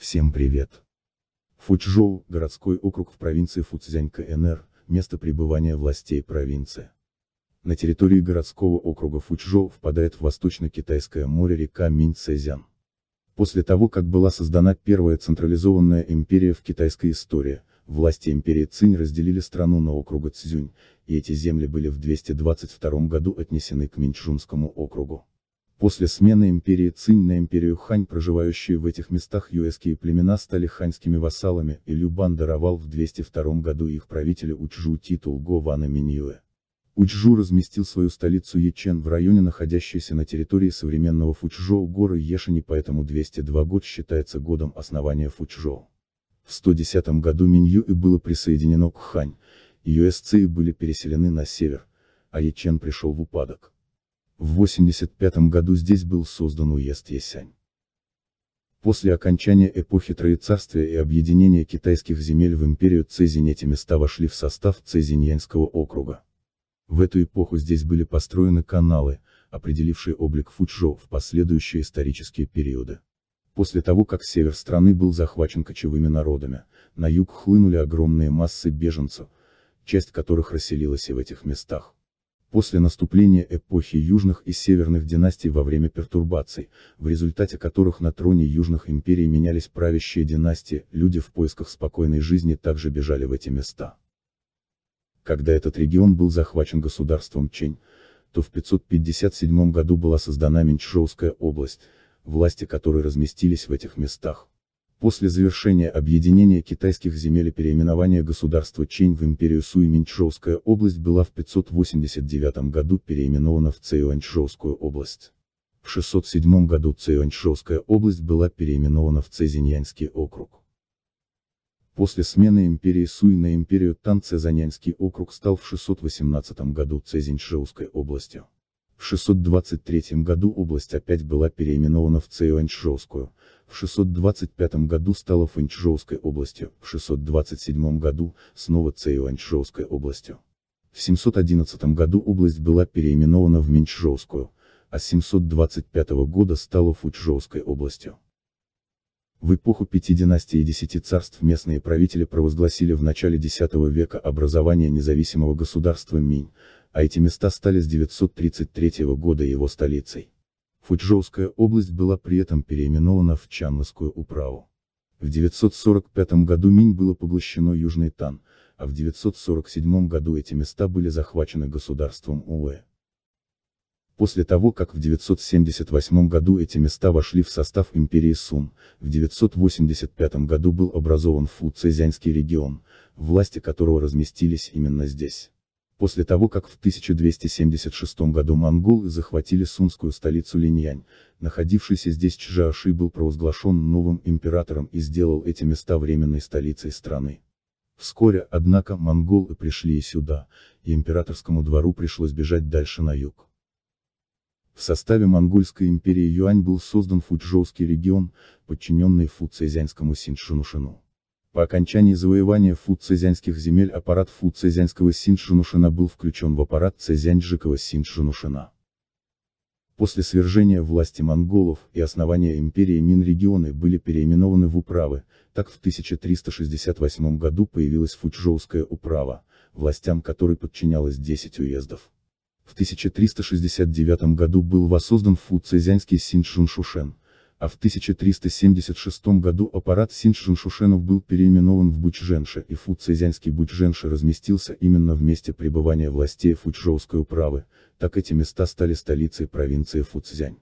Всем привет! Фучжоу – городской округ в провинции Фуцзянь КНР, место пребывания властей провинции. На территории городского округа Фучжоу впадает в Восточно-Китайское море река минь После того, как была создана первая централизованная империя в китайской истории, власти империи Цинь разделили страну на округа Цзюнь, и эти земли были в 222 году отнесены к Минчжунскому округу. После смены империи Цинь на империю Хань проживающие в этих местах юэские племена стали ханьскими вассалами, и Любан даровал в 202 году их правителю Учжу титул Го Вана Миньюэ. Учжу разместил свою столицу Ечен в районе находящейся на территории современного Фучжоу горы Ешени поэтому 202 год считается годом основания Фучжоу. В 110 году Миньюэ было присоединено к Хань, юэсцы были переселены на север, а Ечен пришел в упадок. В 85 году здесь был создан уезд Ясянь. После окончания эпохи Троецарствия и объединения китайских земель в империю Цезинь эти места вошли в состав Цезиньянского округа. В эту эпоху здесь были построены каналы, определившие облик Фучжоу в последующие исторические периоды. После того, как север страны был захвачен кочевыми народами, на юг хлынули огромные массы беженцев, часть которых расселилась и в этих местах. После наступления эпохи южных и северных династий во время пертурбаций, в результате которых на троне южных империй менялись правящие династии, люди в поисках спокойной жизни также бежали в эти места. Когда этот регион был захвачен государством Чень, то в 557 году была создана Меньшоуская область, власти которой разместились в этих местах. После завершения объединения китайских земель и переименования государства Чень в империю Суй Минчжоуская область была в 589 году переименована в Цейланчжоускую область. В 607 году Цейланчжоуская область была переименована в Цезиньянский округ. После смены империи Суй на империю Тан Цезаньянский округ стал в 618 году Цезиньшеуской областью. В 623 году область опять была переименована в Цейланчжоускую, в 625 году стала Фэнчжоуской областью, в 627 году, снова Цейланчжоуской областью. В 711 году область была переименована в Менчжоускую, а с 725 года стала Фучжоуской областью. В эпоху пяти династий и десяти царств местные правители провозгласили в начале X века образование независимого государства Минь, а эти места стали с 933 года его столицей. Фучжоуская область была при этом переименована в Чанлскую управу. В 945 году Минь было поглощено Южный Тан, а в 947 году эти места были захвачены государством Уэ. После того, как в 978 году эти места вошли в состав империи Сун, в 985 году был образован Фу Цезянский регион, власти которого разместились именно здесь. После того, как в 1276 году монголы захватили сунскую столицу Линьянь, находившийся здесь Чжаоши был провозглашен новым императором и сделал эти места временной столицей страны. Вскоре, однако, монголы пришли и сюда, и императорскому двору пришлось бежать дальше на юг. В составе Монгольской империи Юань был создан Фучжоуский регион, подчиненный Фу Цезянскому Синшинушину. По окончании завоевания Фу цезянских земель аппарат Фу цезянского Синшунушина был включен в аппарат цезянь-жикова После свержения власти монголов и основания империи Минрегионы были переименованы в управы, так в 1368 году появилась Фучжоуская управа, властям которой подчинялось 10 уездов. В 1369 году был воссоздан Фу цезянский Синшуншушен а в 1376 году аппарат синчжин был переименован в Бучженше и Фу Цезянский Бучженше разместился именно в месте пребывания властей Фучжоуской управы, так эти места стали столицей провинции Фуцзянь.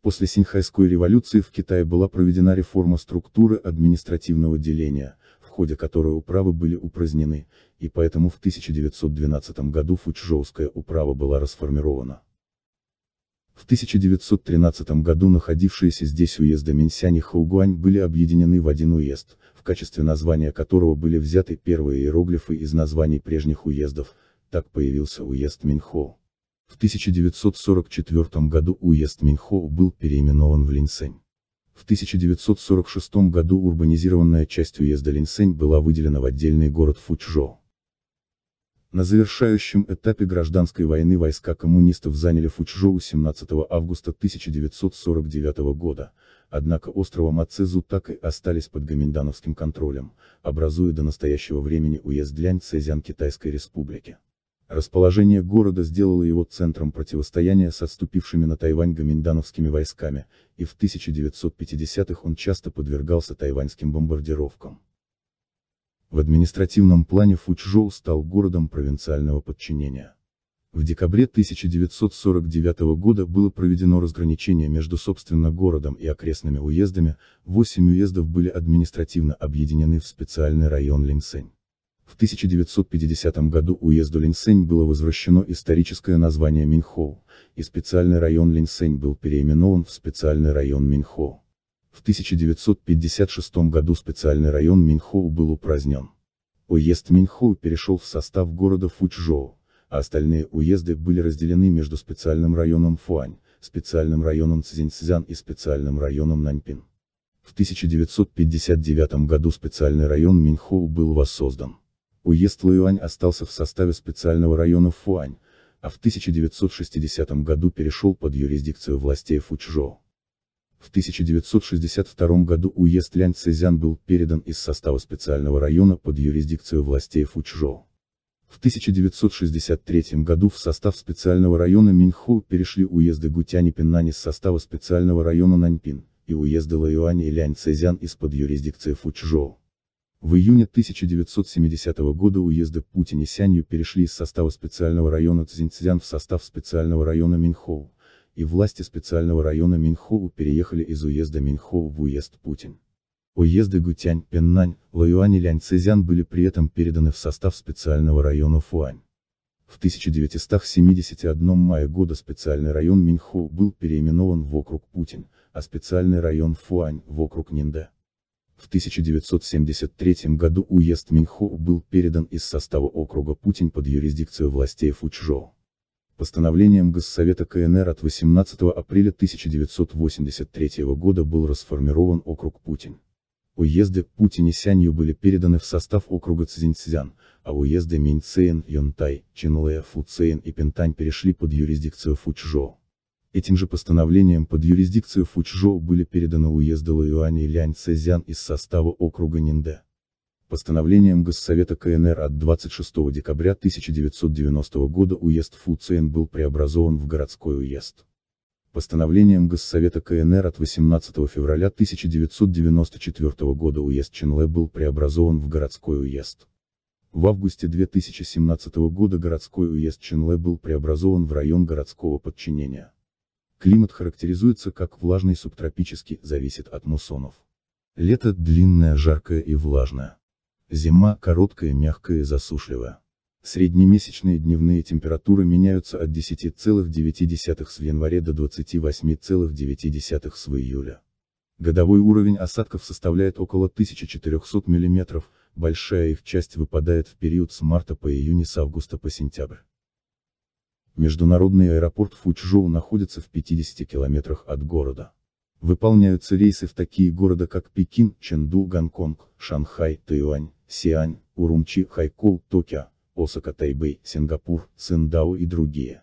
После Синьхайской революции в Китае была проведена реформа структуры административного деления, в ходе которой управы были упразднены, и поэтому в 1912 году Фучжоуская управа была расформирована. В 1913 году находившиеся здесь уезды Минсянь и Хаугуань были объединены в один уезд, в качестве названия которого были взяты первые иероглифы из названий прежних уездов, так появился уезд Минхоу. В 1944 году уезд Минхоу был переименован в Линсень. В 1946 году урбанизированная часть уезда Линсень была выделена в отдельный город Фучжоу. На завершающем этапе гражданской войны войска коммунистов заняли Фучжоу 17 августа 1949 года, однако острова Мацезу так и остались под гоминдановским контролем, образуя до настоящего времени уезд Лянь Цезян Китайской Республики. Расположение города сделало его центром противостояния с отступившими на Тайвань гоминдановскими войсками, и в 1950-х он часто подвергался тайваньским бомбардировкам. В административном плане Фучжоу стал городом провинциального подчинения. В декабре 1949 года было проведено разграничение между собственно городом и окрестными уездами, Восемь уездов были административно объединены в специальный район Линсень. В 1950 году уезду Линсень было возвращено историческое название Минхоу, и специальный район Линсень был переименован в специальный район Минхоу. В 1956 году специальный район Минхоу был упразднен. Уезд Минхоу перешел в состав города Фучжоу, а остальные уезды были разделены между специальным районом Фуань, специальным районом Цзиньцзян и специальным районом Наньпин. В 1959 году специальный район Минхоу был воссоздан. Уезд Луюань остался в составе специального района Фуань, а в 1960 году перешел под юрисдикцию властей Фучжоу. В 1962 году уезд Ляньцзян был передан из состава специального района под юрисдикцию властей Фучжоу. В 1963 году в состав специального района Минхоу перешли уезды Гутянь и Пиннань из состава специального района Наньпин, и уезды Лаюань и Ляньцзян из-под юрисдикции Фучжоу. В июне 1970 года уезды Путин и Сянью перешли из состава специального района Цзиньцзян в состав специального района Минхоу и власти специального района Минхоу переехали из уезда Минхоу в уезд Путин. Уезды Гутянь, Пеннань, Лаюань и Ляньцзян были при этом переданы в состав специального района Фуань. В 1971 мая года специальный район Минхоу был переименован в округ Путин, а специальный район Фуань – в округ Нинде. В 1973 году уезд Минхоу был передан из состава округа Путин под юрисдикцию властей Фучжоу. Постановлением Госсовета КНР от 18 апреля 1983 года был расформирован округ Путин. Уезды Путин и Сянью были переданы в состав округа Цзиньцзян, а уезды Миньцзэйн, Юнтай, Чинлэ, Фуцзэйн и Пентань перешли под юрисдикцию Фучжоу. Этим же постановлением под юрисдикцию Фучжоу были переданы уезды Лаюань и Ляньцзян из состава округа Нинде. Постановлением Госсовета КНР от 26 декабря 1990 года уезд Фуцин был преобразован в городской уезд. Постановлением Госсовета КНР от 18 февраля 1994 года уезд Ченле был преобразован в городской уезд. В августе 2017 года городской уезд Ченле был преобразован в район городского подчинения. Климат характеризуется как влажный субтропический, зависит от муссонов. Лето длинное, жаркое и влажное. Зима короткая, мягкая и засушливая. Среднемесячные дневные температуры меняются от 10,9 с января до 28,9 с июля. Годовой уровень осадков составляет около 1400 мм, большая их часть выпадает в период с марта по июнь с августа по сентябрь. Международный аэропорт Фучжоу находится в 50 километрах от города. Выполняются рейсы в такие города как Пекин, Чэнду, Гонконг, Шанхай, Тайвань, Сиань, Урумчи, Хайкул, Токио, Осака, Тайбэй, Сингапур, Сендао и другие.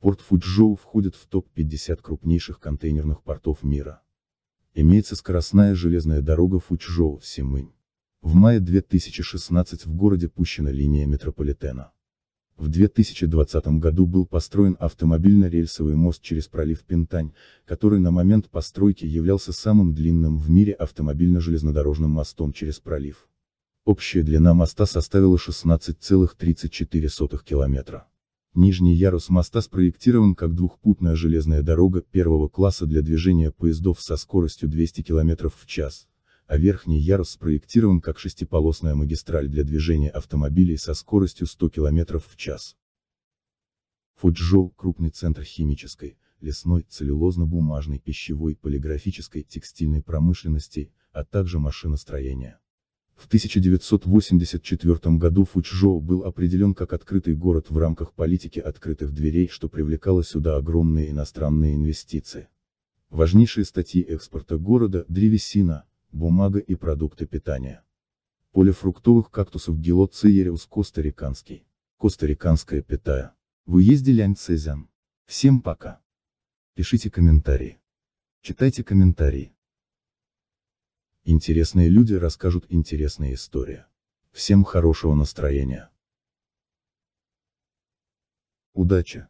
Порт Фуджоу входит в топ-50 крупнейших контейнерных портов мира. Имеется скоростная железная дорога Фуджоу-Симынь. В мае 2016 в городе пущена линия метрополитена. В 2020 году был построен автомобильно-рельсовый мост через пролив Пентань, который на момент постройки являлся самым длинным в мире автомобильно-железнодорожным мостом через пролив. Общая длина моста составила 16,34 километра. Нижний ярус моста спроектирован как двухпутная железная дорога первого класса для движения поездов со скоростью 200 км в час, а верхний ярус спроектирован как шестиполосная магистраль для движения автомобилей со скоростью 100 км в час. Фуджоу – крупный центр химической, лесной, целлюлозно-бумажной, пищевой, полиграфической, текстильной промышленности, а также машиностроения. В 1984 году Фучжоу был определен как открытый город в рамках политики открытых дверей, что привлекало сюда огромные иностранные инвестиции. Важнейшие статьи экспорта города – древесина, бумага и продукты питания. Поле фруктовых кактусов Гелоциериус Коста-Риканский. Коста-Риканская питая. Вы ездили Аньцезян. Всем пока. Пишите комментарии. Читайте комментарии. Интересные люди расскажут интересные истории. Всем хорошего настроения. Удачи!